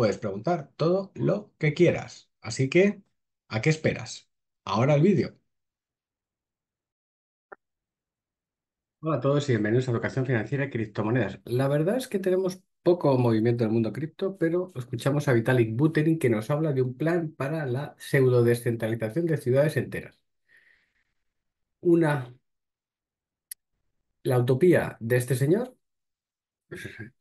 puedes preguntar todo lo que quieras. Así que, ¿a qué esperas? Ahora el vídeo. Hola a todos y bienvenidos a Educación Financiera y Criptomonedas. La verdad es que tenemos poco movimiento en el mundo cripto, pero escuchamos a Vitalik Buterin que nos habla de un plan para la pseudo descentralización de ciudades enteras. Una... La utopía de este señor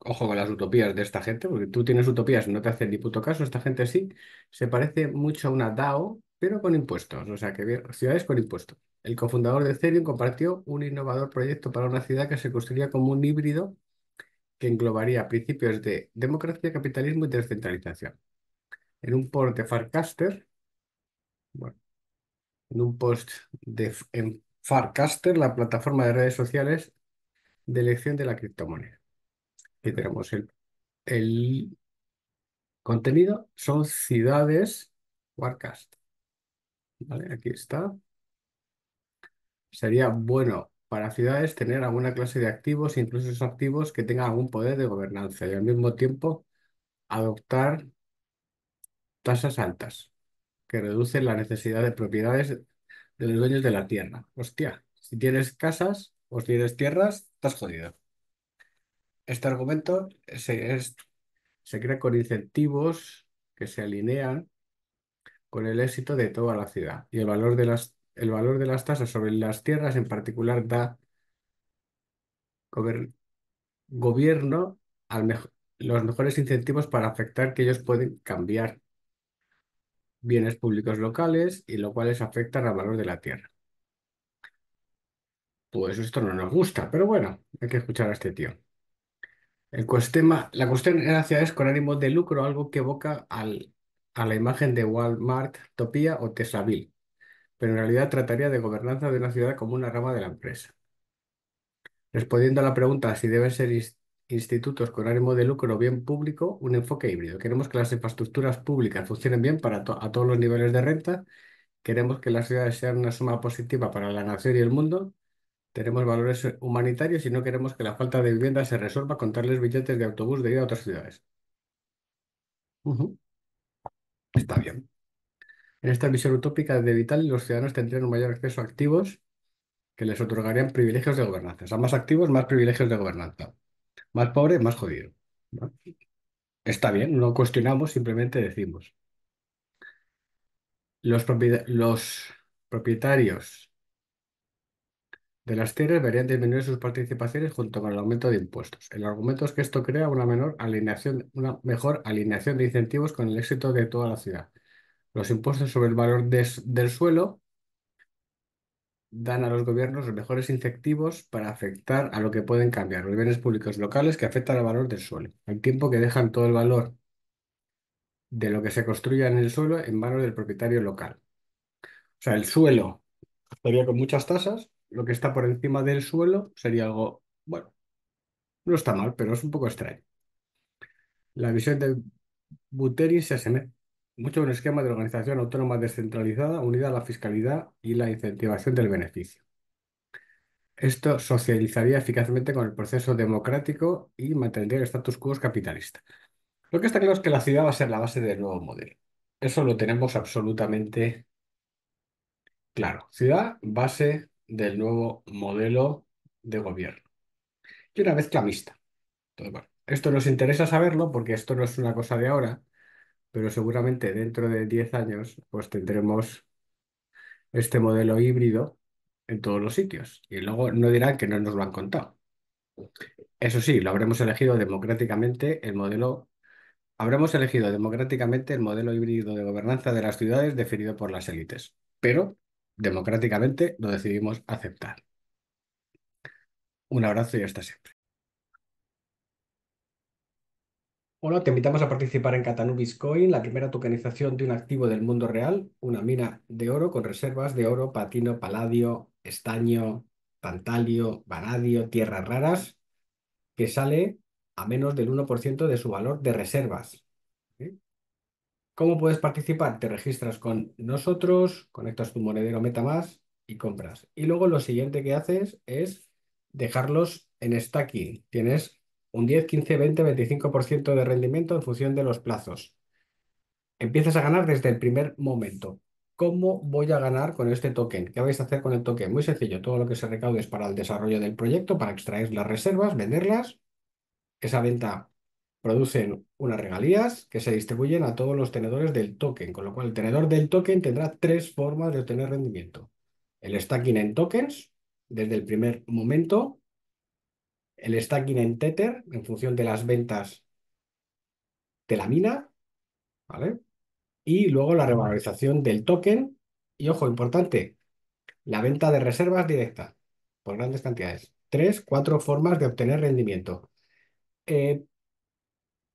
Ojo con las utopías de esta gente, porque tú tienes utopías, no te hacen ni puto caso, esta gente sí, se parece mucho a una DAO, pero con impuestos, o sea, que ciudades con impuestos. El cofundador de Ethereum compartió un innovador proyecto para una ciudad que se construiría como un híbrido que englobaría principios de democracia, capitalismo y descentralización. En un post de Farcaster, bueno, en un post de en Farcaster, la plataforma de redes sociales de elección de la criptomoneda. Aquí tenemos el, contenido, son ciudades Warcast. ¿Vale? Aquí está. Sería bueno para ciudades tener alguna clase de activos, incluso esos activos que tengan algún poder de gobernanza y al mismo tiempo adoptar tasas altas que reducen la necesidad de propiedades de los dueños de la tierra. Hostia, si tienes casas o si tienes tierras, estás jodido. Este argumento se, crea con incentivos que se alinean con el éxito de toda la ciudad. Y el valor de las, el valor de las tasas sobre las tierras en particular da gobierno los mejores incentivos para afectar que ellos pueden cambiar bienes públicos locales y lo cual les afecta al valor de la tierra. Pues esto no nos gusta, pero bueno, hay que escuchar a este tío. El cuestema- la cuestión es con ánimo de lucro, algo que evoca a la imagen de Walmart, Topía o Teslaville, pero en realidad trataría de gobernanza de una ciudad como una rama de la empresa. Respondiendo a la pregunta si deben ser institutos con ánimo de lucro o bien público, un enfoque híbrido. Queremos que las infraestructuras públicas funcionen bien para a todos los niveles de renta. Queremos que las ciudades sean una suma positiva para la nación y el mundo. Tenemos valores humanitarios y no queremos que la falta de vivienda se resuelva con darles billetes de autobús de ir a otras ciudades. Está bien. En esta visión utópica de Vital, los ciudadanos tendrían un mayor acceso a activos que les otorgarían privilegios de gobernanza. O más activos, más privilegios de gobernanza. Más pobre, más jodido. Está bien, no cuestionamos, simplemente decimos. Los, propietarios de las tierras deberían disminuir sus participaciones junto con el aumento de impuestos. El argumento es que esto crea una, menor alineación, una mejor alineación de incentivos con el éxito de toda la ciudad. Los impuestos sobre el valor del suelo dan a los gobiernos los mejores incentivos para afectar a lo que pueden cambiar, los bienes públicos locales que afectan al valor del suelo, El tiempo que dejan todo el valor de lo que se construya en el suelo en manos del propietario local. O sea, el suelo estaría con muchas tasas lo que está por encima del suelo sería algo, bueno, no está mal, pero es un poco extraño. La visión de Buterin se asemeja mucho a un esquema de organización autónoma descentralizada unida a la fiscalidad y la incentivación del beneficio. Esto socializaría eficazmente con el proceso democrático y mantendría el status quo capitalista. Lo que está claro es que la ciudad va a ser la base del nuevo modelo. Eso lo tenemos absolutamente claro. Ciudad, base del nuevo modelo de gobierno. Y una vez mixta. esto nos interesa saberlo porque esto no es una cosa de ahora, pero seguramente dentro de 10 años pues tendremos este modelo híbrido en todos los sitios. Y luego no dirán que no nos lo han contado. Eso sí, lo habremos elegido democráticamente el modelo habremos elegido democráticamente el modelo híbrido de gobernanza de las ciudades definido por las élites. Pero democráticamente lo decidimos aceptar. Un abrazo y hasta siempre. Hola, te invitamos a participar en Catanubis Coin, la primera tokenización de un activo del mundo real, una mina de oro con reservas de oro, patino, paladio, estaño, tantalio, vanadio, tierras raras, que sale a menos del 1% de su valor de reservas. ¿Cómo puedes participar? Te registras con nosotros, conectas tu monedero MetaMask y compras. Y luego lo siguiente que haces es dejarlos en stacking. Tienes un 10, 15, 20, 25% de rendimiento en función de los plazos. Empiezas a ganar desde el primer momento. ¿Cómo voy a ganar con este token? ¿Qué vais a hacer con el token? Muy sencillo, todo lo que se recaude es para el desarrollo del proyecto, para extraer las reservas, venderlas. Esa venta producen unas regalías que se distribuyen a todos los tenedores del token, con lo cual el tenedor del token tendrá tres formas de obtener rendimiento. El stacking en tokens, desde el primer momento, el stacking en Tether, en función de las ventas de la mina, ¿vale? Y luego la revalorización del token. Y ojo, importante, la venta de reservas directa por grandes cantidades. Tres, cuatro formas de obtener rendimiento. Eh,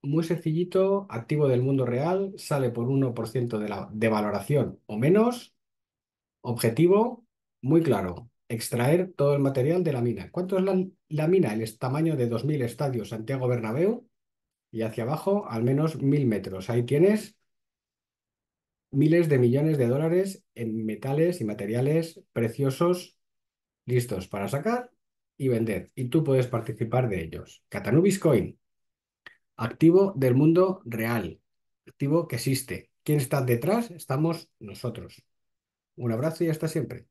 muy sencillito, activo del mundo real, sale por 1% de, la, valoración o menos. Objetivo, muy claro, extraer todo el material de la mina. ¿Cuánto es la, mina? El tamaño de 2.000 estadios Santiago Bernabéu y hacia abajo al menos 1.000 metros. Ahí tienes miles de millones de dólares en metales y materiales preciosos listos para sacar y vender. Y tú puedes participar de ellos. Catanubis Coin, activo del mundo real, activo que existe. ¿Quién está detrás? Estamos nosotros. Un abrazo y hasta siempre.